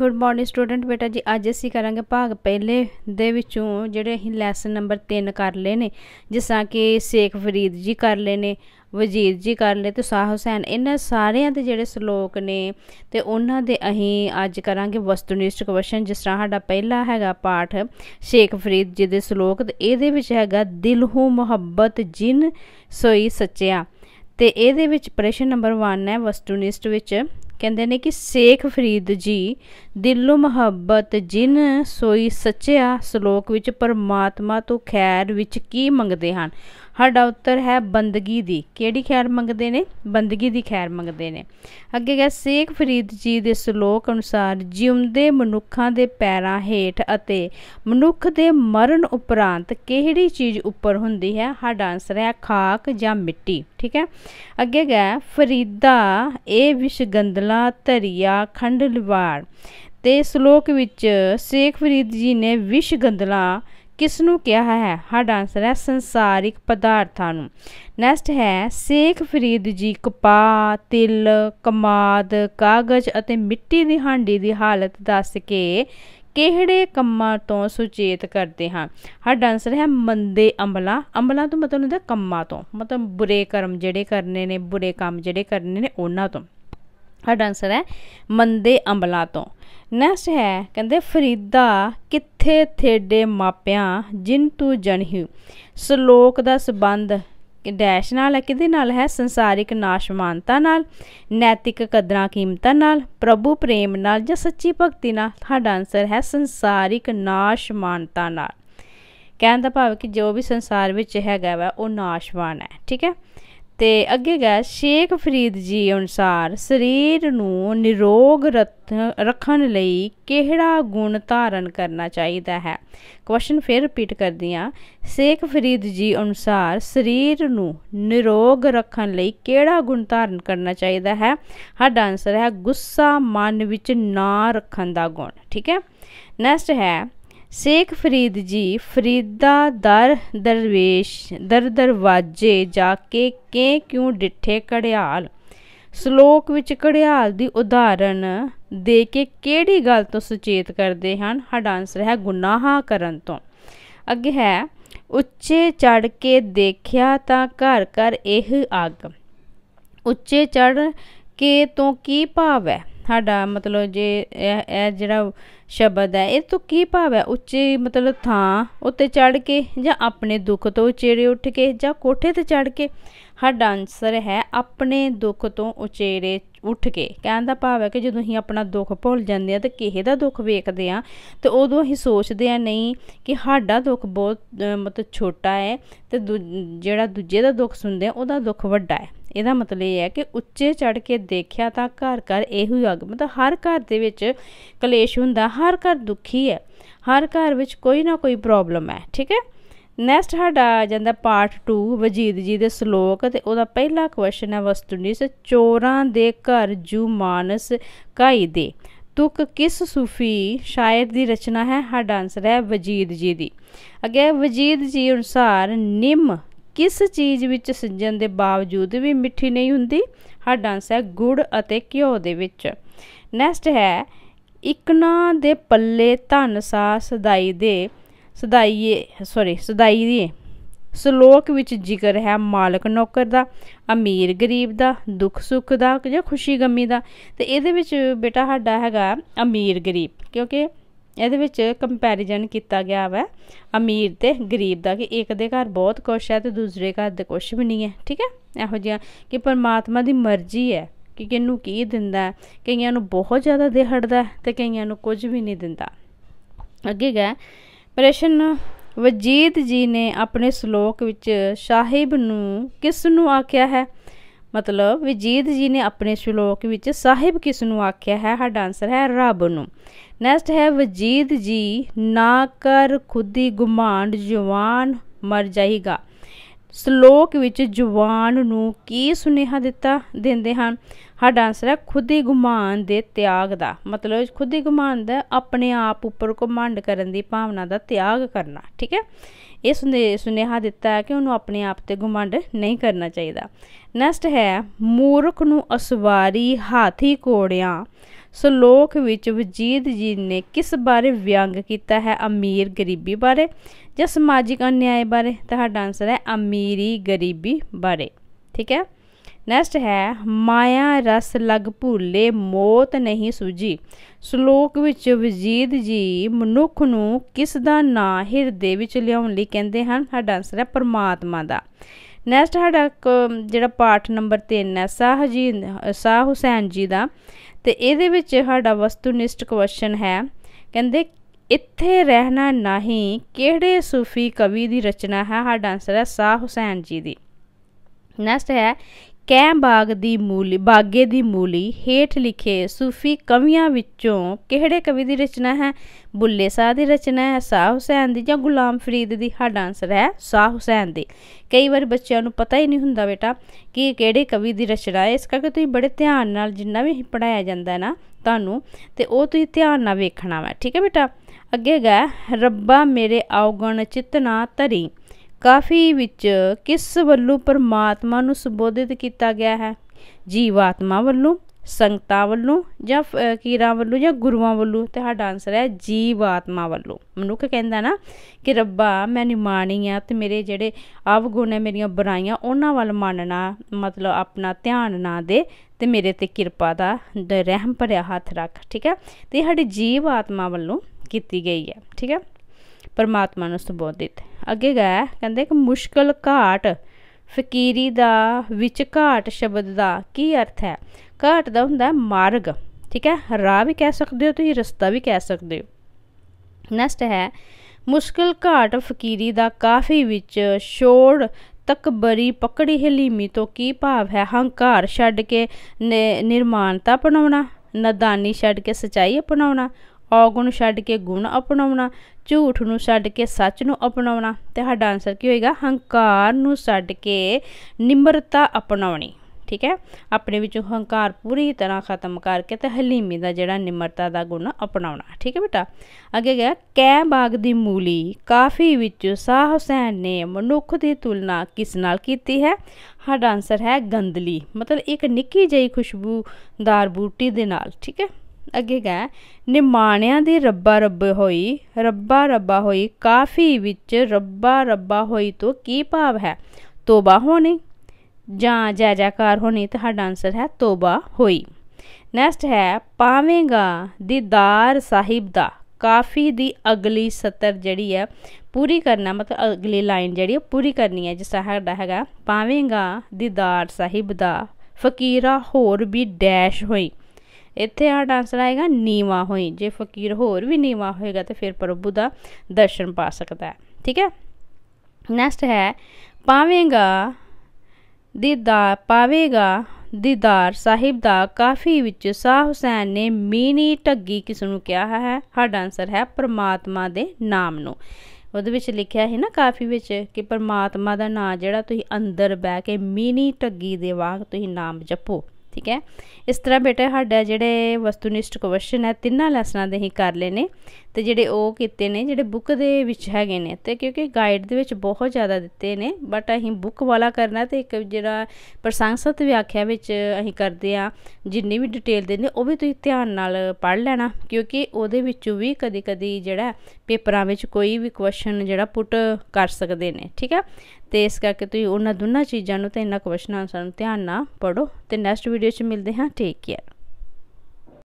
good morning student ਬੇਟਾ ਜੀ ਅੱਜ ਅਸੀਂ ਕਰਾਂਗੇ ਭਾਗ ਪਹਿਲੇ ਦੇ ਵਿੱਚੋਂ ਜਿਹੜੇ ਅਸੀਂ ਲੈਸਨ ਨੰਬਰ 3 ਕਰ ਲਏ ਨੇ ਜਿਸ ਤਰ੍ਹਾਂ ਕਿ ਸ਼ੇਖ ਫਰੀਦ ਜੀ ਕਰ ਲਏ ਨੇ ਵਜ਼ੀਰ ਜੀ ਕਰ ਲਏ ਤੇ ਸਾਹ ਹੁਸੈਨ ਇਹਨਾਂ ਸਾਰਿਆਂ ਦੇ ਜਿਹੜੇ ਸ਼ਲੋਕ ਨੇ ਤੇ ਉਹਨਾਂ ਦੇ ਅਸੀਂ ਅੱਜ ਕਰਾਂਗੇ ਵਸਤੂਨਿਸ਼ਟ ਕੁਐਸਚਨ ਜਿਸ ਤਰ੍ਹਾਂ ਸਾਡਾ ਪਹਿਲਾ ਹੈਗਾ ਪਾਠ ਸ਼ੇਖ ਫਰੀਦ ਜੀ ਦੇ ਸ਼ਲੋਕ ਤੇ ਇਹਦੇ ਵਿੱਚ ਹੈਗਾ ਦਿਲ ਹੂ ਮੁਹੱਬਤ ਜਿਨ ਸੋਈ ਸੱਚਿਆ ਤੇ ਇਹਦੇ ਵਿੱਚ ਪ੍ਰਸ਼ਨ ਨੰਬਰ 1 ਹੈ ਵਸਤੂਨਿਸ਼ਟ ਵਿੱਚ ਕਹਿੰਦੇ ਨੇ ਕਿ ਸ਼ੇਖ ਫਰੀਦ ਜੀ ਦਿਲੋਂ ਮੁਹੱਬਤ ਜਿਨ ਸੋਈ ਸੱਚਿਆ ਸ਼ਲੋਕ ਵਿੱਚ ਪਰਮਾਤਮਾ ਤੋਂ ਖੈਰ ਵਿੱਚ ਕੀ ਮੰਗਦੇ ਹਨ ਸਾਡਾ ਉੱਤਰ ਹੈ ਬੰਦਗੀ ਦੀ ਕਿਹੜੀ ਖੈਰ ਮੰਗਦੇ ਨੇ ਬੰਦਗੀ ਦੀ ਖੈਰ ਮੰਗਦੇ ਨੇ ਅੱਗੇ ਗਿਆ ਸ਼ੇਖ ਫਰੀਦ ਜੀ ਦੇ ਸ਼ਲੋਕ ਅਨੁਸਾਰ ਜਿਉਂਦੇ ਮਨੁੱਖਾਂ ਦੇ ਪੈਰਾਂ ਹੇਠ ਅਤੇ ਮਨੁੱਖ ਦੇ ਮਰਨ ਉਪਰੰਤ ਕਿਹੜੀ ਚੀਜ਼ ਉੱਪਰ ਹੁੰਦੀ ਹੈ ਸਾਡਾ ਆਨਸਰ ਹੈ ਖਾਕ ਜਾਂ ਮਿੱਟੀ ਠੀਕ ਹੈ ਅੱਗੇ ਗਿਆ ਫਰੀਦਾ ਇਹ ਵਿਸ਼ਗੰਦਲਾ ਕਲਾ ਧਰਿਆ ਖੰਡ ਲਿਵਾੜ ਤੇ ਸ਼ਲੋਕ ਵਿੱਚ ਸ਼ੇਖ ਫਰੀਦ ਜੀ ਨੇ ਵਿਸ਼ ਗੰਦਲਾ ਕਿਸ ਨੂੰ ਕਿਹਾ ਹੈ ਹਾ ਆਨਸਰ ਹੈ ਸੰਸਾਰਿਕ ਪਦਾਰਥਾਂ ਨੂੰ ਨੈਕਸਟ ਹੈ ਸ਼ੇਖ ਫਰੀਦ ਜੀ ਕਪਾਹ ਤਿਲ ਕਮਾਦ ਕਾਗਜ਼ ਅਤੇ ਮਿੱਟੀ ਦੀ ਹਾਂਡੀ ਦੀ ਹਾਲਤ ਦੱਸ ਕੇ ਕਿਹੜੇ ਕੰਮਾਂ ਤੋਂ ਸੁਚੇਤ ਕਰਦੇ ਹਾਂ ਹਾ ਆਨਸਰ ਹੈ ਮੰਦੇ ਅਮਲਾ ਅਮਲਾ ਤੋਂ ਮਤਲਬ ਹੁੰਦਾ ਕੰਮਾਂ ਤੋਂ ਮਤਲਬ ਬੁਰੇ ਕਰਮ ਜਿਹੜੇ ਕਰਨੇ ਨੇ ਬੁਰੇ ਕੰਮ ਜਿਹੜੇ ਕਰਨੇ ਨੇ ਉਹਨਾਂ ਤੋਂ ਸਾਡਾ ਆਨਸਰ ਹੈ ਮੰਦੇ ਅੰਬਲਾ ਤੋਂ ਨੈਕਸਟ ਹੈ ਕਹਿੰਦੇ ਫਰੀਦਾ ਕਿੱਥੇ ਥੇਡੇ ਮਾਪਿਆਂ ਜਿੰਨ ਤੂੰ ਜਨਹਿ ਸ਼ਲੋਕ ਦਾ ਸਬੰਧ ਡੈਸ਼ ਨਾਲ ਹੈ ਕਿਹਦੇ ਨਾਲ ਹੈ ਸੰਸਾਰਿਕ ਨਾਸ਼ਮਾਨਤਾ ਨਾਲ ਨੈਤਿਕ ਕਦਰਾਂ ਕੀਮਤਾਂ ਨਾਲ ਪ੍ਰਭੂ ਪ੍ਰੇਮ ਨਾਲ ਜਾਂ ਸੱਚੀ ਭਗਤੀ ਨਾਲ ਸਾਡਾ ਆਨਸਰ ਹੈ ਸੰਸਾਰਿਕ ਨਾਸ਼ਮਾਨਤਾ ਨਾਲ ਕਹਿਣ ਦਾ ਭਾਵ ਕਿ ਜੋ ਵੀ ਸੰਸਾਰ ਵਿੱਚ ਹੈਗਾ ਵਾ ਉਹ ਨਾਸ਼ਵਾਨ ਹੈ ਠੀਕ ਹੈ ਤੇ ਅੱਗੇ ਗਿਆ ਸ਼ੇਖ ਫਰੀਦ ਜੀ ਅਨੁਸਾਰ ਸਰੀਰ ਨੂੰ ਨਿਰੋਗ ਰੱਖਣ ਲਈ ਕਿਹੜਾ ਗੁਣ ਧਾਰਨ ਕਰਨਾ ਚਾਹੀਦਾ ਹੈ ਕੁਐਸਚਨ ਫਿਰ ਰਿਪੀਟ ਕਰਦੀ ਆ ਸ਼ੇਖ ਫਰੀਦ ਜੀ ਅਨੁਸਾਰ ਸਰੀਰ ਨੂੰ ਨਿਰੋਗ ਰੱਖਣ ਲਈ ਕਿਹੜਾ ਗੁਣ ਧਾਰਨ ਕਰਨਾ ਚਾਹੀਦਾ ਹੈ ਸਾਡਾ ਆਨਸਰ ਹੈ ਗੁੱਸਾ ਮਨ ਵਿੱਚ ਨਾ ਰੱਖਣ ਦਾ ਗੁਣ ਠੀਕ ਹੈ ਨੈਕਸਟ ਹੈ ਸ਼ੇਖ ਫਰੀਦ ਜੀ ਫਰੀਦਾ ਦਰ ਦਰਵੇਸ਼ ਦਰ ਦਰਵਾਜੇ ਜਾ ਕੇ ਕੇ ਕਿਉ ਡਿੱਠੇ ਕੜਿਆਲ ਸ਼ਲੋਕ ਵਿੱਚ ਕੜਿਆਲ ਦੀ ਉਦਾਹਰਣ ਦੇ ਕੇ ਕਿਹੜੀ ਗੱਲ ਤੋਂ ਸੁਚੇਤ ਕਰਦੇ ਹਨ ਸਾਡਾ ਆਨਸਰ ਹੈ ਗੁਨਾਹਾਂ ਕਰਨ ਤੋਂ ਅੱਗੇ ਹੈ ਉੱਚੇ ਚੜ ਕੇ ਦੇਖਿਆ ਤਾਂ ਘਰ ਘਰ ਇਹ ਅੱਗ ਉੱਚੇ ਚੜ ਕੇ ਤੋਂ ਕੀ ਭਾਵ ਹੈ ਸਾਡਾ ਮਤਲਬ ਜੇ ਇਹ ਜਿਹੜਾ ਸ਼ਬਦ ਹੈ ਇਹ ਤੋਂ ਕੀ ਭਾਵ ਹੈ ਉੱਚੇ ਮਤਲਬ ਥਾਂ ਉੱਤੇ ਚੜ ਕੇ ਜਾਂ ਆਪਣੇ ਦੁੱਖ ਤੋਂ ਉਚੇਰੇ ਉੱਠ ਕੇ ਜਾਂ ਕੋਠੇ ਤੇ ਚੜ ਕੇ ਸਾਡਾ ਆਨਸਰ ਹੈ ਆਪਣੇ ਦੁੱਖ ਤੋਂ ਉਚੇਰੇ ਉੱਠ ਕੇ ਕਹਿਣ ਦਾ ਭਾਵ ਹੈ ਕਿ ਜਦੋਂ ਅਸੀਂ ਆਪਣਾ ਦੁੱਖ ਭੁੱਲ ਜਾਂਦੇ ਆ ਤੇ ਕਿਸੇ ਦਾ ਦੁੱਖ ਵੇਖਦੇ ਆ ਤੇ ਉਦੋਂ ਅਸੀਂ ਸੋਚਦੇ ਆ ਨਹੀਂ ਕਿ ਸਾਡਾ ਦੁੱਖ ਬਹੁਤ ਮਤਲਬ ਛੋਟਾ ਹੈ ਤੇ ਜਿਹੜਾ ਦੂਜੇ ਦਾ ਦੁੱਖ ਸੁਣਦੇ ਆ ਉਹਦਾ ਦੁੱਖ ਵੱਡਾ ਹੈ ਇਹਦਾ ਮਤਲਬ ਇਹ ਹੈ ਕਿ ਉੱਚੇ ਚੜ ਕੇ ਦੇਖਿਆ ਤਾਂ ਘਰ ਘਰ ਇਹੋ ਹੀ ਅੱਗ ਮਤਲਬ ਹਰ ਘਰ ਦੇ ਵਿੱਚ ਕਲੇਸ਼ ਹੁੰਦਾ ਹਰ ਘਰ ਦੁਖੀ ਹੈ ਹਰ ਘਰ ਵਿੱਚ ਕੋਈ ਨਾ ਕੋਈ ਪ੍ਰੋਬਲਮ ਹੈ ਠੀਕ ਹੈ ਨੈਕਸਟ ਸਾਡਾ ਆ ਜਾਂਦਾ ਪਾਰਟ 2 ਵਜੀਦ ਜੀ ਦੇ ਸ਼ਲੋਕ ਤੇ ਉਹਦਾ ਪਹਿਲਾ ਕੁਐਸਚਨ ਹੈ ਵਸਤੂਨਿਸ ਚੋਰਾਂ ਦੇ ਘਰ ਜੂ ਮਾਨਸ ਕਾਈ ਦੇ ਤੁਕ ਕਿਸ ਸੂਫੀ ਸ਼ਾਇਰ ਦੀ ਰਚਨਾ ਹੈ ਸਾਡਾ ਆਨਸਰ ਹੈ ਵਜੀਦ ਜੀ ਦੀ ਅੱਗੇ ਵਜੀਦ ਜੀ ਅਨੁਸਾਰ ਨਿਮ ਕਿਸ ਚੀਜ਼ ਵਿੱਚ ਸੱਜਣ ਦੇ ਬਾਵਜੂਦ ਵੀ ਮਿੱਠੀ ਨਹੀਂ ਹੁੰਦੀ ਸਾਡਾ ਆਨਸਰ ਹੈ ਗੁੜ ਅਤੇ ਘਿਓ ਦੇ ਵਿੱਚ ਨੈਕਸਟ ਹੈ ਇਕਨਾ ਦੇ ਪੱਲੇ ਧਨ ਸਾ ਸਦਾਈ ਦੇ ਸਦਾਈਏ ਸੌਰੀ ਸਦਾਈ ਦੀ ਸ਼ਲੋਕ ਵਿੱਚ ਜ਼ਿਕਰ ਹੈ ਮਾਲਕ ਨੌਕਰ ਦਾ ਅਮੀਰ ਗਰੀਬ ਦਾ ਦੁੱਖ ਸੁੱਖ ਦਾ ਜਾਂ ਖੁਸ਼ੀ ਗਮੀ ਦਾ ਤੇ ਇਹਦੇ ਵਿੱਚ ਬੇਟਾ ਸਾਡਾ ਹੈਗਾ ਅਮੀਰ ਗਰੀਬ ਕਿਉਂਕਿ ਇਹਦੇ ਵਿੱਚ ਕੰਪੈਰੀਜ਼ਨ ਕੀਤਾ ਗਿਆ ਵਾ ਅਮੀਰ ਤੇ ਗਰੀਬ ਦਾ ਕਿ ਇੱਕ ਦੇ ਘਰ ਬਹੁਤ ਕੁਛ ਹੈ ਤੇ ਦੂਸਰੇ ਘਰ ਦੇ ਕੁਛ ਵੀ ਨਹੀਂ ਹੈ ਠੀਕ ਹੈ ਇਹੋ ਜਿਹਾ ਕਿ ਪਰਮਾਤਮਾ ਦੀ ਮਰਜ਼ੀ ਹੈ ਕਿ ਕਿੰਨੂੰ ਕੀ ਦਿੰਦਾ ਕਈਆਂ ਨੂੰ ਬਹੁਤ ਜ਼ਿਆਦਾ ਦੇਹੜਦਾ ਤੇ ਕਈਆਂ ਨੂੰ ਕੁਝ ਵੀ ਨਹੀਂ ਦਿੰਦਾ ਅੱਗੇ ਗਏ ਪ੍ਰਸ਼ਨ ਵਜੀਦ ਜੀ ਨੇ ਆਪਣੇ ਸ਼ਲੋਕ ਵਿੱਚ ਸਾਹਿਬ ਨੂੰ ਕਿਸ ਨੂੰ ਆਖਿਆ ਹੈ ਮਤਲਬ ਵਜੀਦ ਜੀ ਨੇ ਆਪਣੇ ਸ਼ਲੋਕ ਵਿੱਚ ਸਾਹਿਬ ਕਿਸ ਨੂੰ ਆਖਿਆ ਹੈ ਸਾਡਾ ਆਨਸਰ ਹੈ ਰੱਬ ਨੂੰ ਨੈਕਸਟ ਹੈ ਵਜੀਦ ਜੀ ਨਾ ਕਰ ਖੁਦੀ ਗੁਮਾਨ ਜਵਾਨ ਮਰ ਜਾਏਗਾ ਸ਼ਲੋਕ ਵਿੱਚ ਜਵਾਨ ਨੂੰ ਕੀ ਸੁਨੇਹਾ ਦਿੱਤਾ ਦਿੰਦੇ ਹਨ ਸਾਡਾ ਆਨਸਰ ਹੈ ਖੁਦੀ ਗੁਮਾਨ ਦੇ ਤਿਆਗ ਦਾ ਮਤਲਬ ਖੁਦੀ ਗੁਮਾਨ ਦਾ ਆਪਣੇ ਆਪ ਉੱਪਰ ਘਮੰਡ ਕਰਨ ਦੀ ਭਾਵਨਾ ਦਾ ਤਿਆਗ ਕਰਨਾ ਠੀਕ ਹੈ ਇਹ ਸੁਨੇਹਾ ਦਿੱਤਾ ਹੈ ਕਿ ਉਹਨੂੰ ਆਪਣੇ ਆਪ ਤੇ ਗੁਮੰਡ ਨਹੀਂ ਕਰਨਾ ਚਾਹੀਦਾ ਨੈਕਸਟ ਹੈ ਮੂਰਖ ਨੂੰ ਅਸਵਾਰੀ ਹਾਥੀ ਕੋੜਿਆਂ ਸ਼ਲੋਕ ਵਿੱਚ ਵਜੀਦ ਜੀ ਨੇ ਕਿਸ ਬਾਰੇ ਵਿਅੰਗ ਕੀਤਾ ਹੈ ਅਮੀਰ ਗਰੀਬੀ ਬਾਰੇ ਜਾਂ ਸਮਾਜਿਕ ਅਨਿਆਏ ਬਾਰੇ ਤੁਹਾਡਾ ਆਨਸਰ ਹੈ ਅਮੀਰੀ ਗਰੀਬੀ ਬਾਰੇ ਠੀਕ ਹੈ ਨੈਕਸਟ ਹੈ ਮਾਇਆ ਰਸ ਲਗ ਭੂਲੇ ਮੋਤ ਨਹੀਂ ਸੁਜੀ ਸ਼ਲੋਕ ਵਿੱਚ ਵਜੀਦ ਜੀ ਮਨੁੱਖ ਨੂੰ ਕਿਸ ਦਾ ਨਾਂ ਹਿਰਦੇ ਵਿੱਚ ਲਿਆਉਣ ਲਈ ਕਹਿੰਦੇ ਹਨ ਸਾਡਾ ਆਨਸਰ ਹੈ ਪਰਮਾਤਮਾ ਦਾ ਨੈਕਸਟ ਸਾਡਾ ਜਿਹੜਾ ਪਾਠ ਨੰਬਰ 3 ਹੈ ਸਾਹ ਜੀ ਸਾਹ ਹੁਸੈਨ ਜੀ ਦਾ ਤੇ ਇਹਦੇ ਵਿੱਚ ਸਾਡਾ ਵਸਤੂਨਿਸ਼ਟ ਕੁਐਸਚਨ ਹੈ ਕਹਿੰਦੇ ਇੱਥੇ ਰਹਿਣਾ ਨਹੀਂ ਕਿਹੜੇ ਸੂਫੀ ਕਵੀ ਦੀ ਰਚਨਾ ਹੈ ਸਾਡਾ ਆਨਸਰ ਹੈ ਸਾਹ ਹੁਸੈਨ ਜੀ ਦੀ ਨੈਕਸਟ ਹੈ ਕੈ ਬਾਗ ਦੀ ਮੂਲੀ ਬਾਗੇ ਦੀ ਮੂਲੀ ਹੇਠ ਲਿਖੇ ਸੂਫੀ ਕਵੀਆਂ ਵਿੱਚੋਂ ਕਿਹੜੇ ਕਵੀ ਦੀ ਰਚਨਾ ਹੈ ਬੁੱਲੇ ਸ਼ਾਹ ਦੀ ਰਚਨਾ ਹੈ ਸ਼ਾਹ ਹੁਸੈਨ ਦੀ ਜਾਂ ਗੁਲਾਮ ਫਰੀਦ ਦੀ ਹਾ ਆਨਸਰ ਹੈ ਸ਼ਾਹ ਹੁਸੈਨ ਦੀ ਕਈ ਵਾਰ ਬੱਚਿਆਂ ਨੂੰ ਪਤਾ ਹੀ ਨਹੀਂ ਹੁੰਦਾ ਬੇਟਾ ਕਿ ਇਹ ਕਿਹੜੇ ਕਵੀ ਦੀ ਰਚਨਾ ਹੈ ਇਸ ਕਰਕੇ ਤੁਸੀਂ ਬੜੇ ਧਿਆਨ ਨਾਲ ਜਿੰਨਾ ਵੀ ਪੜਾਇਆ ਜਾਂਦਾ ਹੈ ਨਾ ਤੁਹਾਨੂੰ ਤੇ ਉਹ ਤੁਸੀਂ ਧਿਆਨ ਨਾਲ ਵੇਖਣਾ ਵਾ ਠੀਕ ਹੈ ਬੇਟਾ ਅੱਗੇ ਗਾ ਰੱਬਾ ਮੇਰੇ ਆਉਗਣ ਚਿਤਨਾ ਤਰੀ ਕਾਫੀ ਵਿੱਚ ਕਿਸ ਵੱਲੋਂ ਪਰਮਾਤਮਾ ਨੂੰ ਸੰਬੋਧਿਤ ਕੀਤਾ ਗਿਆ ਹੈ ਜੀਵਾਤਮਾ ਵੱਲੋਂ ਸੰਗਤਾ ਵੱਲੋਂ ਜਾਂ ਕੀਰਾ ਵੱਲੋਂ ਜਾਂ ਗੁਰੂਆਂ ਵੱਲੋਂ ਤੁਹਾਡਾ ਆਨਸਰ ਹੈ ਜੀਵਾਤਮਾ ਵੱਲੋਂ ਮਨੁੱਖ ਕਹਿੰਦਾ ਨਾ ਕਿ ਰੱਬਾ ਮੈਂ ਨਿਮਾਣੀ ਆ ਤੇ ਮੇਰੇ ਜਿਹੜੇ ਆਵਗੁਣ ਹੈ ਮੇਰੀਆਂ ਬੁਰਾਈਆਂ ਉਹਨਾਂ ਵੱਲ ਮੰਨਣਾ ਮਤਲਬ ਆਪਣਾ ਧਿਆਨ ਨਾ ਦੇ ਤੇ ਮੇਰੇ ਤੇ ਕਿਰਪਾ ਦਾ ਰਹਿਮ ਭਰਿਆ ਹੱਥ ਰੱਖ ਠੀਕ ਹੈ ਤੇ ਸਾਡੀ ਜੀਵਾਤਮਾ ਵੱਲੋਂ ਕੀਤੀ ਗਈ ਹੈ ਠੀਕ ਹੈ ਪਰਮਾਤਮਾ ਨੂੰ ਸੰਬੋਧਿਤ ਅੱਗੇ ਗਿਆ ਕਹਿੰਦੇ ਕਿ ਮੁਸ਼ਕਲ ਘਾਟ ਫਕੀਰੀ ਦਾ ਵਿੱਚ ਘਾਟ ਸ਼ਬਦ ਦਾ ਕੀ ਅਰਥ ਹੈ ਘਾਟ ਦਾ ਹੁੰਦਾ ਮਾਰਗ ਠੀਕ ਹੈ ਰਾਹ ਵੀ ਕਹਿ ਸਕਦੇ ਹੋ ਤੁਸੀਂ ਰਸਤਾ ਵੀ ਕਹਿ ਸਕਦੇ ਹੋ ਨੈਕਸਟ ਹੈ ਮੁਸ਼ਕਲ ਘਾਟ ਫਕੀਰੀ ਦਾ ਕਾਫੀ ਵਿੱਚ ਛੋੜ ਤਕਬਰੀ ਪਕੜੀ ਹਲੀਮੀ ਤੋਂ ਕੀ ਭਾਵ ਹੈ ਹੰਕਾਰ ਛੱਡ ਕੇ ਨਿਰਮਾਨਤਾ ਅਪਣਾਉਣਾ ਨਦਾਨੀ ਛੱਡ ਕੇ ਸਚਾਈ ਅਪਣਾਉਣਾ ਔਗੁਣ ਛੱਡ ਕੇ ਗੁਣ ਅਪਣਾਉਣਾ ਝੂਠ ਨੂੰ ਛੱਡ ਕੇ ਸੱਚ ਨੂੰ ਅਪਣਾਉਣਾ ਤੇ ਸਾਡਾ ਆਨਸਰ ਕੀ ਹੋਏਗਾ ਹੰਕਾਰ ਨੂੰ ਛੱਡ ਕੇ ਨਿਮਰਤਾ ਅਪਣਾਉਣੀ ਠੀਕ ਹੈ ਆਪਣੇ ਵਿੱਚ ਹੰਕਾਰ ਪੂਰੀ ਤਰ੍ਹਾਂ ਖਤਮ ਕਰਕੇ ਤੇ ਹਲੀਮੀ ਦਾ ਜਿਹੜਾ ਨਿਮਰਤਾ ਦਾ ਗੁਣ ਅਪਣਾਉਣਾ ਠੀਕ ਹੈ ਬੇਟਾ ਅੱਗੇ ਗਿਆ ਕੈ ਬਾਗ ਦੀ ਮੂਲੀ ਕਾਫੀ ਵਿੱਚ ਸਾਹ ਹੁਸੈਨ ਨੇ ਮਨੁੱਖ ਦੀ ਤੁਲਨਾ ਕਿਸ ਨਾਲ ਕੀਤੀ ਹੈ ਸਾਡਾ ਆਨਸਰ ਹੈ ਗੰਦਲੀ ਮਤਲਬ ਇੱਕ ਨਿੱਕੀ ਜਿਹੀ ਖੁਸ਼ਬੂਦਾਰ ਬੂਟੀ ਦੇ ਨਾਲ ਠੀਕ ਹੈ ਅੱਗੇ ਗਾ ਨਿਮਾਣਿਆਂ ਦੀ ਰੱਬਾ ਰੱਬ ਹੋਈ ਰੱਬਾ ਰੱਬਾ ਹੋਈ ਕਾਫੀ ਵਿੱਚ ਰੱਬਾ ਰੱਬਾ ਹੋਈ ਤੋਂ ਕੀ ਭਾਵ ਹੈ ਤੋਬਾ ਹੋਣੀ ਜਾਂ ਜੈ ਜੈਕਾਰ ਹੋਣੀ ਤੁਹਾਡਾ ਆਨਸਰ ਹੈ ਤੋਬਾ ਹੋਈ ਨੈਕਸਟ ਹੈ ਪਾਵੇਂਗਾ ਦੀਦਾਰ ਸਾਹਿਬ ਦਾ ਕਾਫੀ ਦੀ ਅਗਲੀ ਸਤਰ ਜਿਹੜੀ ਹੈ ਪੂਰੀ ਕਰਨਾ ਮਤਲਬ ਅਗਲੀ ਲਾਈਨ ਜਿਹੜੀ ਹੈ ਪੂਰੀ ਕਰਨੀ ਹੈ ਜਿਸ ਸਾਡਾ ਹੈਗਾ ਪਾਵੇਂਗਾ ਦੀਦਾਰ ਸਾਹਿਬ ਦਾ ਫਕੀਰਾ ਹੋਰ ਵੀ ਡੈਸ਼ ਹੋਈ ਇੱਥੇ ਸਾਡਾ ਆਨਸਰ ਆਏਗਾ ਨੀਵਾ ਹੋਈ ਜੇ ਫਕੀਰ ਹੋਰ ਵੀ ਨੀਵਾ ਹੋਏਗਾ ਤੇ ਫਿਰ ਪ੍ਰਭੂ ਦਾ ਦਰਸ਼ਨ ਪਾ ਸਕਦਾ ਹੈ ਠੀਕ ਹੈ ਨੈਕਸਟ ਹੈ ਪਾਵੇਂਗਾ ਦੀਦਾਰ ਪਾਵੇਗਾ ਦੀਦਾਰ ਸਾਹਿਬ ਦਾ ਕਾਫੀ ਵਿੱਚ ਸਾਹ ਹੁਸੈਨ ਨੇ ਮੀਨੀ ਢੱਗੀ ਕਿਸ ਨੂੰ ਕਿਹਾ ਹੈ ਸਾਡਾ ਆਨਸਰ ਹੈ ਪ੍ਰਮਾਤਮਾ ਦੇ ਨਾਮ ਨੂੰ ਉਹਦੇ ਵਿੱਚ ਲਿਖਿਆ ਹੈ ਨਾ ਕਾਫੀ ਵਿੱਚ ਕਿ ਪ੍ਰਮਾਤਮਾ ਦਾ ਨਾਮ ਜਿਹੜਾ ਤੁਸੀਂ ਅੰਦਰ ਬਹਿ ਕੇ ਮੀਨੀ ਢੱਗੀ ਦੇ ਵਾਂਗ ਤੁਸੀਂ ਨਾਮ ਜਪੋ ਠੀਕ ਹੈ ਇਸ ਤਰ੍ਹਾਂ ਬੇਟਾ ਸਾਡਾ ਜਿਹੜੇ ਵਸਤੂਨਿਸ਼ਟ ਕੁਐਸਚਨ ਹੈ ਤਿੰਨਾਂ ਲੈਸਨਾਂ ਦੇ ਹੀ ਕਰ ਲਏ ਨੇ ਤੇ ਜਿਹੜੇ ਉਹ ਕੀਤੇ ਨੇ ਜਿਹੜੇ ਬੁੱਕ ਦੇ ਵਿੱਚ ਹੈਗੇ ਨੇ ਤੇ ਕਿਉਂਕਿ ਗਾਈਡ ਦੇ ਵਿੱਚ ਬਹੁਤ ਜ਼ਿਆਦਾ ਦਿੱਤੇ ਨੇ ਬਟ ਅਸੀਂ ਬੁੱਕ ਵਾਲਾ ਕਰਨਾ ਤੇ ਇੱਕ ਜਿਹੜਾ ਸਤ ਵਿਆਖਿਆ ਵਿੱਚ ਅਸੀਂ ਕਰਦੇ ਆ ਜਿੰਨੀ ਵੀ ਡਿਟੇਲ ਦਿੰਦੇ ਉਹ ਵੀ ਤੁਸੀਂ ਧਿਆਨ ਨਾਲ ਪੜ੍ਹ ਲੈਣਾ ਕਿਉਂਕਿ ਉਹਦੇ ਵਿੱਚੋਂ ਵੀ ਕਦੇ-ਕਦੇ ਜਿਹੜਾ ਪੇਪਰਾਂ ਵਿੱਚ ਕੋਈ ਵੀ ਕੁਐਸਚਨ ਜਿਹੜਾ ਪੁੱਟ ਕਰ ਸਕਦੇ ਨੇ ਠੀਕ ਹੈ ਤੇ ਇਸ ਕਰਕੇ ਤੁਸੀਂ ਉਹਨਾਂ ਦੋਨਾਂ ਚੀਜ਼ਾਂ ਨੂੰ ਤੇ ਇਹਨਾਂ ਕੁਐਸਚਨਾਂ ਨੂੰ ਧਿਆਨ ਨਾਲ ਪੜੋ ਤੇ ਨੈਕਸਟ ਵੀਡੀਓ 'ਚ ਮਿਲਦੇ ਹਾਂ ਟੇਕ ਕੇਅਰ